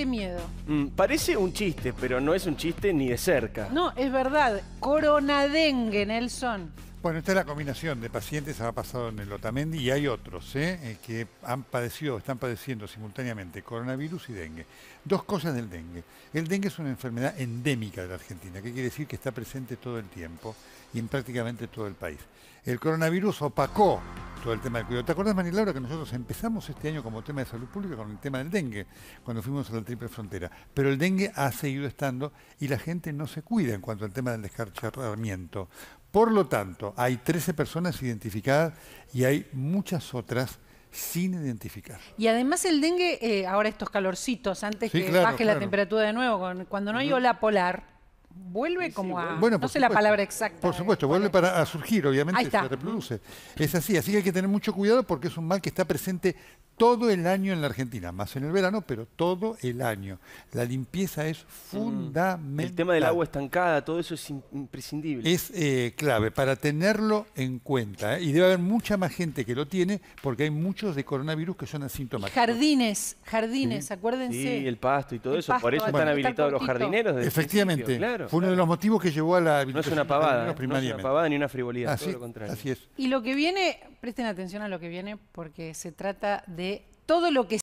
Este miedo. Mm, parece un chiste, pero no es un chiste ni de cerca. No, es verdad. Coronadengue, Nelson. Bueno, esta es la combinación de pacientes, ha pasado en el Otamendi y hay otros ¿eh? Eh, que han padecido, están padeciendo simultáneamente coronavirus y dengue. Dos cosas del dengue. El dengue es una enfermedad endémica de la Argentina, que quiere decir que está presente todo el tiempo y en prácticamente todo el país. El coronavirus opacó todo el tema del cuidado. ¿Te acuerdas, Laura, que nosotros empezamos este año como tema de salud pública con el tema del dengue, cuando fuimos a la triple frontera? Pero el dengue ha seguido estando y la gente no se cuida en cuanto al tema del descarchamiento. Por lo tanto, hay 13 personas identificadas y hay muchas otras sin identificar. Y además el dengue, eh, ahora estos calorcitos, antes que baje la temperatura de nuevo, cuando no hay ola polar, vuelve como a... no sé la palabra exacta. Por eh, supuesto, vuelve para surgir, obviamente, se reproduce. Es así, así que hay que tener mucho cuidado porque es un mal que está presente todo el año en la Argentina, más en el verano, pero todo el año. La limpieza es mm. fundamental. El tema del agua estancada, todo eso es imprescindible. Es eh, clave para tenerlo en cuenta. ¿eh? Y debe haber mucha más gente que lo tiene porque hay muchos de coronavirus que son asintomáticos. Jardines, jardines, acuérdense. Sí, el pasto y todo eso. Por eso están habilitados los jardineros. Efectivamente. fue uno de los motivos que llevó a la habilitación. No es una pavada, no es una ni una frivolidad, todo lo contrario. Así es. Y lo que viene, presten atención a lo que viene porque se trata de todo lo que